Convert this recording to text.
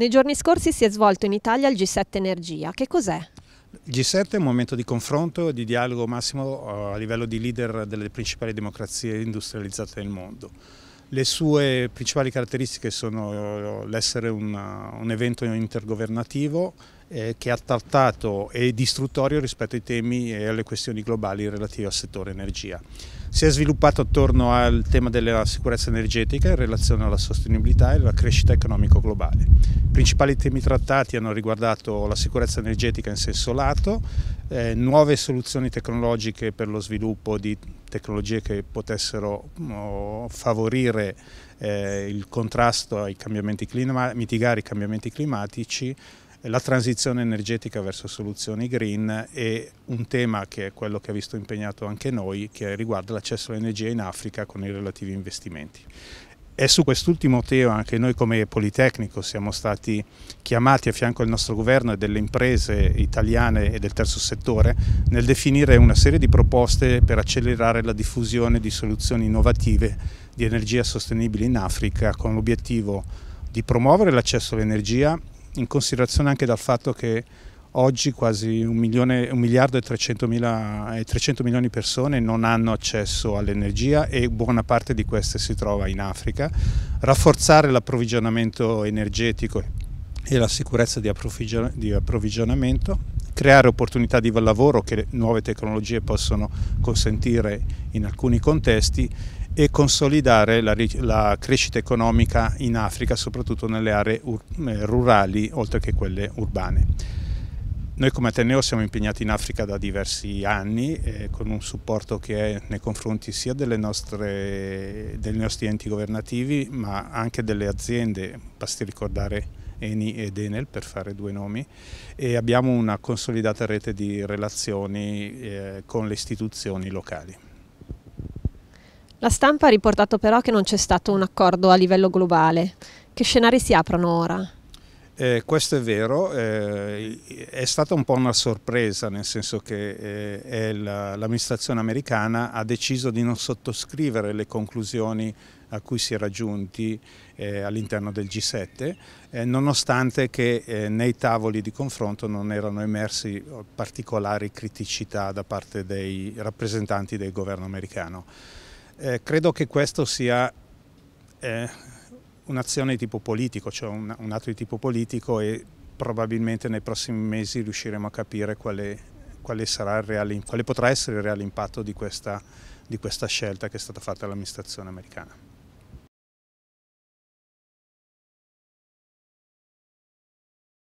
Nei giorni scorsi si è svolto in Italia il G7 Energia. Che cos'è? Il G7 è un momento di confronto e di dialogo massimo eh, a livello di leader delle principali democrazie industrializzate del mondo. Le sue principali caratteristiche sono eh, l'essere un, un evento intergovernativo, eh, che ha trattato e distruttorio rispetto ai temi e alle questioni globali relative al settore energia. Si è sviluppato attorno al tema della sicurezza energetica in relazione alla sostenibilità e alla crescita economico globale. I principali temi trattati hanno riguardato la sicurezza energetica in senso lato, eh, nuove soluzioni tecnologiche per lo sviluppo di tecnologie che potessero no, mm, favorire eh, il contrasto ai cambiamenti climatici, mitigare i cambiamenti climatici, la transizione energetica verso soluzioni green e un tema che è quello che ha visto impegnato anche noi che riguarda l'accesso all'energia in Africa con i relativi investimenti. È su quest'ultimo tema che noi come Politecnico siamo stati chiamati a fianco del nostro governo e delle imprese italiane e del terzo settore nel definire una serie di proposte per accelerare la diffusione di soluzioni innovative di energia sostenibile in Africa con l'obiettivo di promuovere l'accesso all'energia in considerazione anche dal fatto che oggi quasi 1, miliardo e 300, mila, e 300 milioni di persone non hanno accesso all'energia e buona parte di queste si trova in Africa. Rafforzare l'approvvigionamento energetico e la sicurezza di approvvigionamento, creare opportunità di lavoro che nuove tecnologie possono consentire in alcuni contesti e consolidare la, la crescita economica in Africa, soprattutto nelle aree eh, rurali oltre che quelle urbane. Noi come Ateneo siamo impegnati in Africa da diversi anni eh, con un supporto che è nei confronti sia nostre, dei nostri enti governativi ma anche delle aziende, basti ricordare Eni ed Enel per fare due nomi e abbiamo una consolidata rete di relazioni eh, con le istituzioni locali. La stampa ha riportato però che non c'è stato un accordo a livello globale. Che scenari si aprono ora? Eh, questo è vero, eh, è stata un po' una sorpresa, nel senso che eh, l'amministrazione americana ha deciso di non sottoscrivere le conclusioni a cui si era giunti eh, all'interno del G7, eh, nonostante che eh, nei tavoli di confronto non erano emersi particolari criticità da parte dei rappresentanti del governo americano. Eh, credo che questo sia eh, un'azione di tipo politico, cioè un, un, atto di tipo politico e probabilmente nei prossimi mesi riusciremo a capire quale, quale, reale, quale potrà essere il reale impatto di questa, di questa scelta che è stata fatta dall'amministrazione americana.